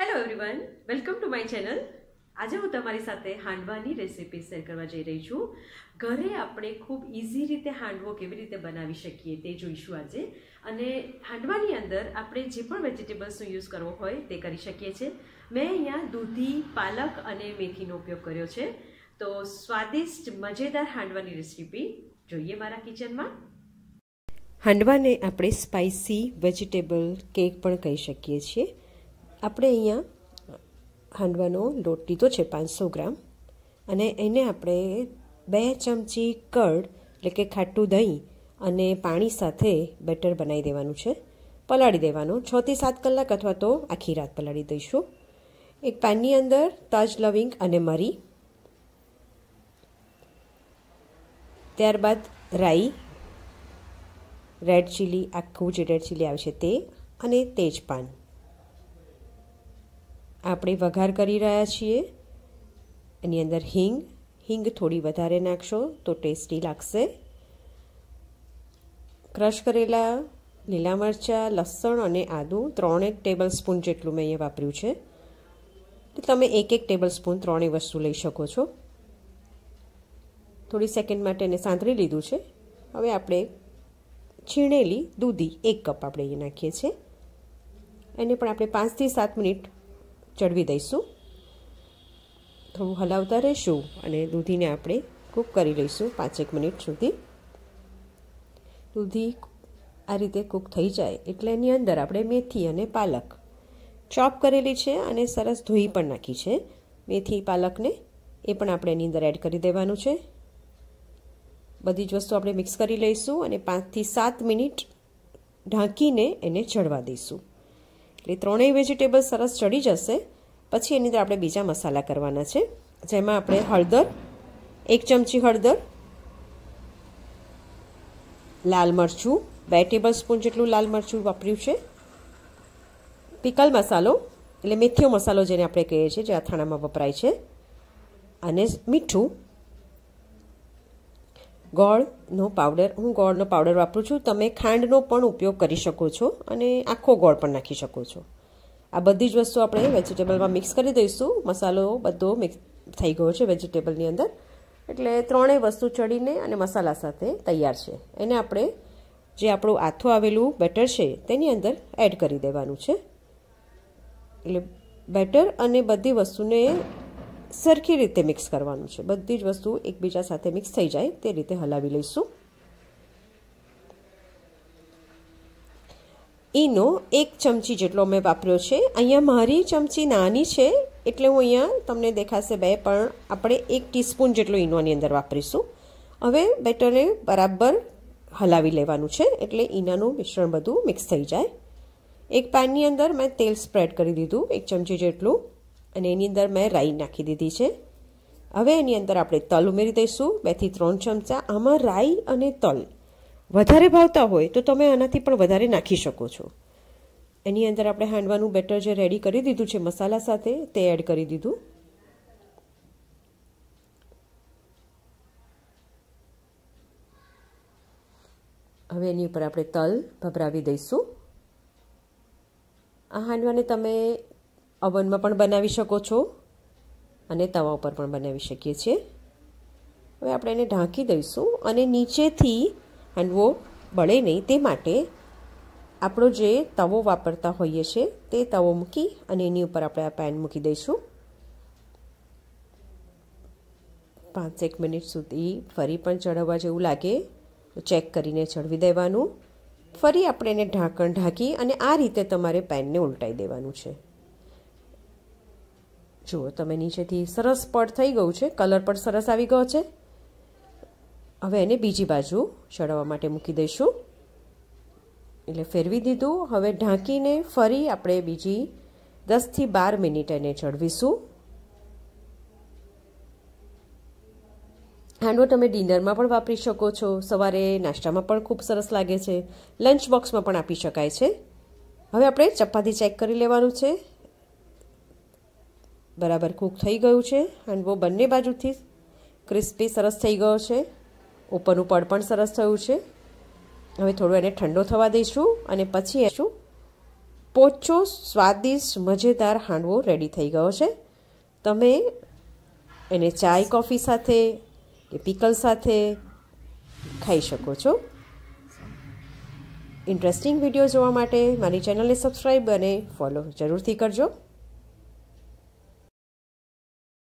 hello everyone welcome to my channel આજે હું તમારી સાથે હાંડવાની રેસીપી શેર કરવા જઈ રહી છું ઘરે આપણે ખૂબ ઇઝી રીતે હાંડવો કેવી રીતે બનાવી શકીએ તે જોઈશું આજે અને હાંડવાની અંદર આપણે જે પણ વેજીટેબલ્સનો યુઝ કરવો હોય તે કરી શકીએ છીએ મેં અહીંયા દૂધી પાલક અને મેથીનો ઉપયોગ કર્યો છે તો સ્વાદિષ્ટ મજેદાર હાંડવાની રેસીપી જોઈએ મારા કિચનમાં હાંડવાને આપણે સ્પાઇસી વેજીટેબલ કેક પણ કહી શકીએ છીએ આપણે અહીંયા હાંડવાનો લોટ લીધો છે પાંચસો ગ્રામ અને એને આપણે બે ચમચી કડ એટલે કે ખાટું દહીં અને પાણી સાથે બેટર બનાવી દેવાનું છે પલાળી દેવાનું છથી સાત કલાક અથવા તો આખી રાત પલાળી દઈશું એક પેનની અંદર તાજ લવિંગ અને મરી ત્યારબાદ રાઈ રેડ ચીલી આખું જે રેડ ચીલી આવે છે તે અને તેજપાન આપણે વઘાર કરી રહ્યા છીએ એની અંદર હિંગ હિંગ થોડી વધારે નાખશો તો ટેસ્ટી લાગશે ક્રશ કરેલા લીલા મરચાં લસણ અને આદું ત્રણેક ટેબલ સ્પૂન જેટલું મેં અહીંયા વાપર્યું છે તો તમે એક એક ટેબલ સ્પૂન ત્રણેય વસ્તુ લઈ શકો છો થોડી સેકન્ડ માટે એને સાંતળી લીધું છે હવે આપણે છીણેલી દૂધી એક કપ આપણે એ નાખીએ છીએ એને પણ આપણે પાંચથી સાત મિનિટ ચડવી દઈશું થોડું હલાવતા રહીશું અને દૂધીને આપણે કૂક કરી લઈશું પાંચેક મિનિટ સુધી દૂધી આ રીતે કૂક થઈ જાય એટલે એની અંદર આપણે મેથી અને પાલક ચોપ કરેલી છે અને સરસ ધોઈ પણ નાખી છે મેથી પાલકને એ પણ આપણે એની અંદર એડ કરી દેવાનું છે બધી જ વસ્તુ આપણે મિક્સ કરી લઈશું અને પાંચથી સાત મિનિટ ઢાંકીને એને ચડવા દઈશું એટલે ત્રણેય વેજીટેબલ સરસ ચડી જશે પછી એની અંદર આપણે બીજા મસાલા કરવાના છે જેમાં આપણે હળદર એક ચમચી હળદર લાલ મરચું બે ટેબલ સ્પૂન જેટલું લાલ મરચું વાપર્યું છે પિકલ મસાલો એટલે મેથીઓ મસાલો જેને આપણે કહીએ છીએ જે અથાણામાં વપરાય છે અને મીઠું ગોળનો પાવડર હું ગોળનો પાવડર વાપરું છું તમે ખાંડનો પણ ઉપયોગ કરી શકો છો અને આખો ગોળ પણ નાખી શકો છો આ બધી જ વસ્તુ આપણે વેજીટેબલમાં મિક્સ કરી દઈશું મસાલો બધો મિક્સ થઈ ગયો છે વેજીટેબલની અંદર એટલે ત્રણેય વસ્તુ ચડીને અને મસાલા સાથે તૈયાર છે એને આપણે જે આપણું આથું આવેલું બેટર છે તેની અંદર એડ કરી દેવાનું છે એટલે બેટર અને બધી વસ્તુને સરખી રીતે મિક્સ કરવાનું છે બધી જ વસ્તુ એકબીજા સાથે મિક્સ થઈ જાય તે રીતે હલાવી લઈશું ઈનો એક ચમચી જેટલો મેં વાપર્યો છે અહીંયા મારી ચમચી નાની છે એટલે હું અહીંયા તમને દેખાશે બે પણ આપણે એક ટીસ્પૂન જેટલો ઈનોની અંદર વાપરીશું હવે બેટરને બરાબર હલાવી લેવાનું છે એટલે ઈનાનું મિશ્રણ બધું મિક્સ થઈ જાય એક પેનની અંદર મેં તેલ સ્પ્રેડ કરી દીધું એક ચમચી જેટલું અને એની અંદર મેં રાઈ નાખી દીધી છે હવે એની અંદર આપણે તલ ઉમેરી દઈશું બેથી ત્રણ ચમચા આમાં રાઈ અને તલ વધારે ભાવતા હોય તો તમે આનાથી પણ વધારે નાખી શકો છો એની અંદર આપણે હાંડવાનું બેટર જે રેડી કરી દીધું છે મસાલા સાથે તે એડ કરી દીધું હવે એની ઉપર આપણે તલ ભભરાવી દઈશું આ હાંડવાને તમે અવનમાં પણ બનાવી શકો છો અને તવા ઉપર પણ બનાવી શકીએ છીએ હવે આપણે એને ઢાંકી દઈશું અને નીચેથી હાંડવો બળે નહીં તે માટે આપણો જે તવો વાપરતા હોઈએ છીએ તે તવો મૂકી અને એની ઉપર આપણે આ પેન મૂકી દઈશું પાંચેક મિનિટ સુધી ફરી પણ ચડવવા જેવું લાગે ચેક કરીને ચડવી દેવાનું ફરી આપણે એને ઢાંકણ ઢાંકી અને આ રીતે તમારે પેનને ઉલટાઈ દેવાનું છે જુઓ તમે નીચેથી સરસ પડ થઈ ગયું છે કલર પણ સરસ આવી ગયો છે હવે એને બીજી બાજુ ચડાવવા માટે મૂકી દઈશું એટલે ફેરવી દીધું હવે ઢાંકીને ફરી આપણે બીજી દસથી બાર મિનિટ એને ચડવીશું હાંડવો તમે ડિનરમાં પણ વાપરી શકો છો સવારે નાસ્તામાં પણ ખૂબ સરસ લાગે છે લંચ બોક્સમાં પણ આપી શકાય છે હવે આપણે ચપાતી ચેક કરી લેવાનું છે બરાબર કૂક થઈ ગયું છે હાંડવો બંને બાજુથી ક્રિસ્પી સરસ થઈ ગયો છે ઉપરનું પડ પણ સરસ થયું છે હવે થોડું એને ઠંડો થવા દઈશું અને પછી શું પોચો સ્વાદિષ્ટ મજેદાર હાંડવો રેડી થઈ ગયો છે તમે એને ચાય કોફી સાથે કે પીકલ સાથે ખાઈ શકો છો ઇન્ટરેસ્ટિંગ વિડીયો જોવા માટે મારી ચેનલને સબસ્ક્રાઈબ અને ફોલો જરૂરથી કરજો